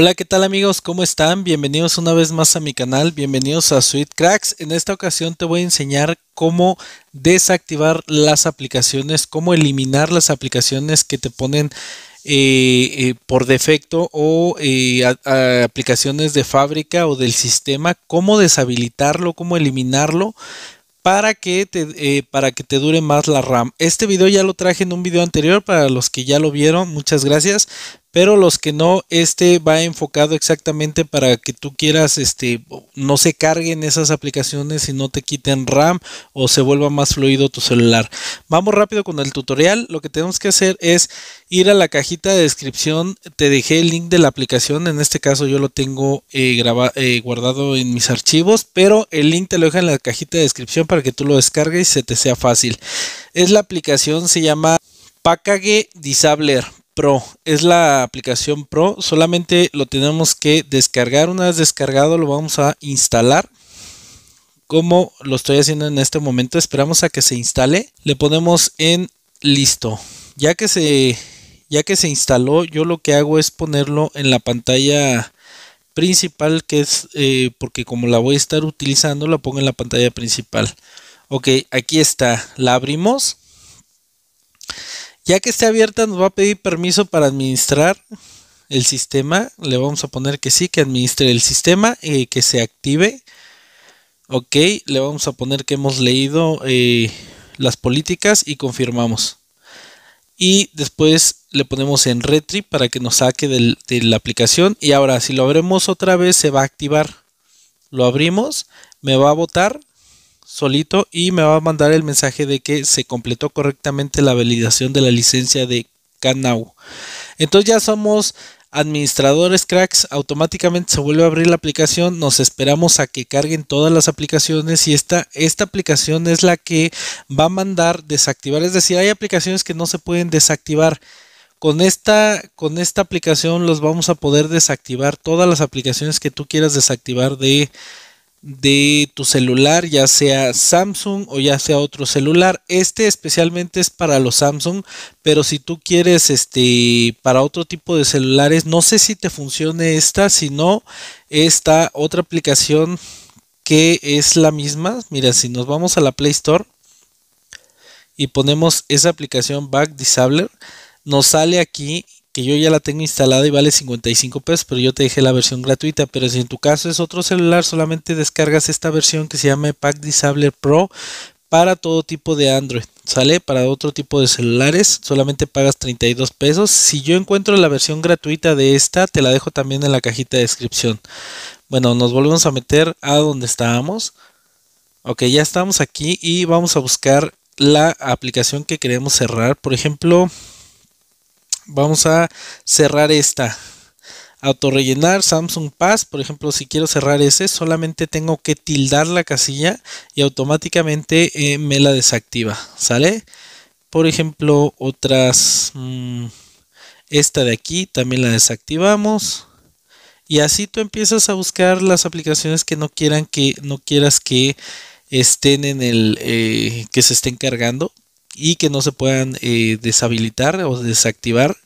Hola, ¿qué tal amigos? ¿Cómo están? Bienvenidos una vez más a mi canal, bienvenidos a Sweet Cracks. En esta ocasión te voy a enseñar cómo desactivar las aplicaciones, cómo eliminar las aplicaciones que te ponen eh, eh, por defecto o eh, aplicaciones de fábrica o del sistema, cómo deshabilitarlo, cómo eliminarlo para que te, para que te dure más la RAM. Este video ya lo traje en un video anterior para los que ya lo vieron, muchas gracias, pero los que no, este va enfocado exactamente para que tú quieras, este, no se carguen esas aplicaciones y no te quiten RAM o se vuelva más fluido tu celular. Vamos rápido con el tutorial, lo que tenemos que hacer es ir a la cajita de descripción, te dejé el link de la aplicación, en este caso yo lo tengo eh, eh, guardado en mis archivos, pero el link te lo dejo en la cajita de descripción para que tú lo descargues y se te sea fácil. Es la aplicación, se llama Package Disabler Pro, es la aplicación Pro, solamente lo tenemos que descargar, una vez descargado lo vamos a instalar. Como lo estoy haciendo en este momento, esperamos a que se instale, le ponemos en listo. Ya que se ya que se instaló, yo lo que hago es ponerlo en la pantalla principal, que es eh, porque como la voy a estar utilizando, la pongo en la pantalla principal. Ok, aquí está, la abrimos. Ya que esté abierta, nos va a pedir permiso para administrar el sistema. Le vamos a poner que sí, que administre el sistema y eh, que se active. Ok, le vamos a poner que hemos leído eh, las políticas y confirmamos. Y después le ponemos en retri para que nos saque de la aplicación. Y ahora, si lo abrimos otra vez, se va a activar. Lo abrimos, me va a votar solito y me va a mandar el mensaje de que se completó correctamente la validación de la licencia de Canau. Entonces ya somos administradores cracks, automáticamente se vuelve a abrir la aplicación, nos esperamos a que carguen todas las aplicaciones y esta, esta aplicación es la que va a mandar desactivar, es decir, hay aplicaciones que no se pueden desactivar. Con esta, con esta aplicación los vamos a poder desactivar todas las aplicaciones que tú quieras desactivar de, de tu celular, ya sea Samsung o ya sea otro celular. Este especialmente es para los Samsung, pero si tú quieres este para otro tipo de celulares, no sé si te funcione esta, si no esta otra aplicación que es la misma. Mira, si nos vamos a la Play Store y ponemos esa aplicación Back Disabler, nos sale aquí que yo ya la tengo instalada y vale 55 pesos, pero yo te dejé la versión gratuita. Pero si en tu caso es otro celular, solamente descargas esta versión que se llama Pack Disabler Pro para todo tipo de Android. Sale para otro tipo de celulares, solamente pagas 32 pesos. Si yo encuentro la versión gratuita de esta, te la dejo también en la cajita de descripción. Bueno, nos volvemos a meter a donde estábamos. Ok, ya estamos aquí y vamos a buscar la aplicación que queremos cerrar. Por ejemplo, Vamos a cerrar esta. Autorrellenar Samsung Pass, por ejemplo, si quiero cerrar ese, solamente tengo que tildar la casilla y automáticamente eh, me la desactiva, ¿sale? Por ejemplo, otras, mm, esta de aquí también la desactivamos. Y así tú empiezas a buscar las aplicaciones que no quieran que no quieras que estén en el eh, que se estén cargando y que no se puedan eh, deshabilitar o desactivar.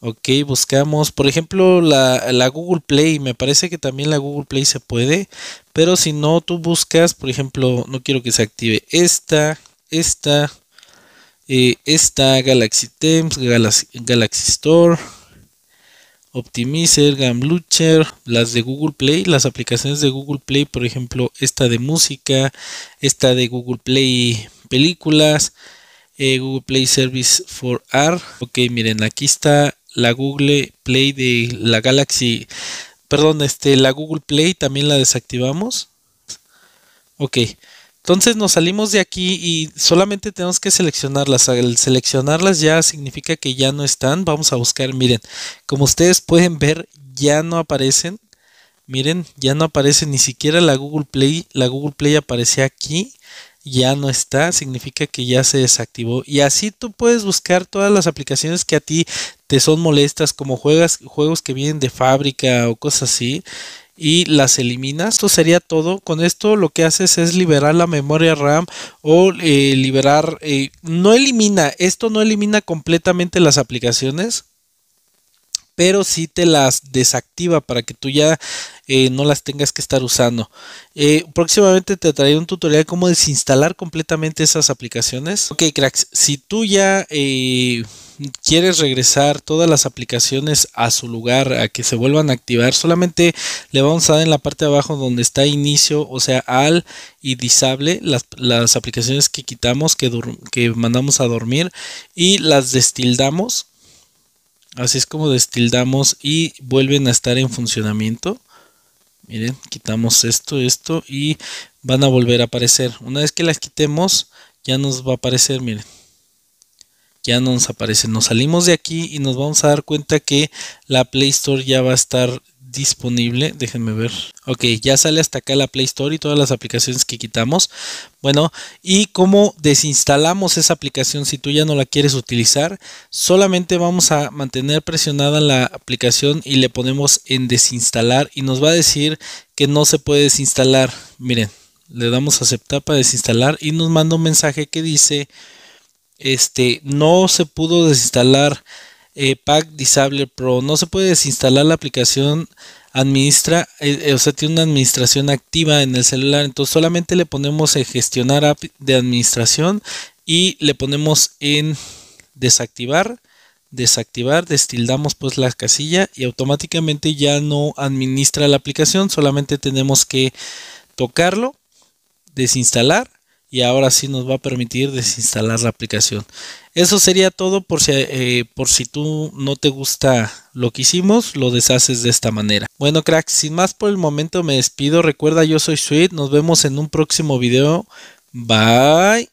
Ok, buscamos, por ejemplo, la, Google Play. Me parece que también la Google Play se puede. Pero si no, tú buscas, por ejemplo, no quiero que se active esta, esta, eh, esta Galaxy Temps, Galaxy, Store, Optimizer, Gamlucher, las de Google Play, las aplicaciones de Google Play, por ejemplo, esta de música, esta de Google Play películas eh, Google Play Service for R. Ok, miren, aquí está la Google Play de la Galaxy. Perdón, este, la Google Play también la desactivamos. Ok, entonces nos salimos de aquí y solamente tenemos que seleccionarlas. Al seleccionarlas ya significa que ya no están. Vamos a buscar, miren, como ustedes pueden ver, ya no aparecen. Miren, ya no aparece ni siquiera la Google Play. La Google Play aparece aquí ya no está, significa que ya se desactivó. Y así tú puedes buscar todas las aplicaciones que a ti te son molestas, como juegas, juegos que vienen de fábrica o cosas así, y las eliminas. Esto sería todo. Con esto lo que haces es liberar la memoria RAM o eh, liberar... Eh, no elimina, esto no elimina completamente las aplicaciones, pero si te las desactiva para que tú ya eh, no las tengas que estar usando. Eh, próximamente te traeré un tutorial de cómo desinstalar completamente esas aplicaciones. Ok, cracks, si tú ya eh, quieres regresar todas las aplicaciones a su lugar, a que se vuelvan a activar, solamente le vamos a dar en la parte de abajo donde está inicio, o sea, al y disable, las, aplicaciones que quitamos, que, que mandamos a dormir y las destildamos Así es como destildamos y vuelven a estar en funcionamiento. Miren, quitamos esto, esto y van a volver a aparecer. Una vez que las quitemos, ya nos va a aparecer, miren. Ya nos aparece. Nos salimos de aquí y nos vamos a dar cuenta que la Play Store ya va a estar disponible. Déjenme ver. Ok, ya sale hasta acá la Play Store y todas las aplicaciones que quitamos. Bueno, y cómo desinstalamos esa aplicación si tú ya no la quieres utilizar. Solamente vamos a mantener presionada la aplicación y le ponemos en desinstalar y nos va a decir que no se puede desinstalar. Miren, le damos a aceptar para desinstalar y nos manda un mensaje que dice, este, no se pudo desinstalar eh, Pack Disable Pro. No se puede desinstalar la aplicación administra, eh, eh, o sea, tiene una administración activa en el celular. Entonces solamente le ponemos en gestionar app de administración y le ponemos en desactivar, desactivar, destildamos pues la casilla y automáticamente ya no administra la aplicación. Solamente tenemos que tocarlo, desinstalar y ahora sí nos va a permitir desinstalar la aplicación. Eso sería todo por si, eh, por si tú no te gusta lo que hicimos, lo deshaces de esta manera. Bueno cracks, sin más por el momento me despido. Recuerda, yo soy Sweet, nos vemos en un próximo video. Bye.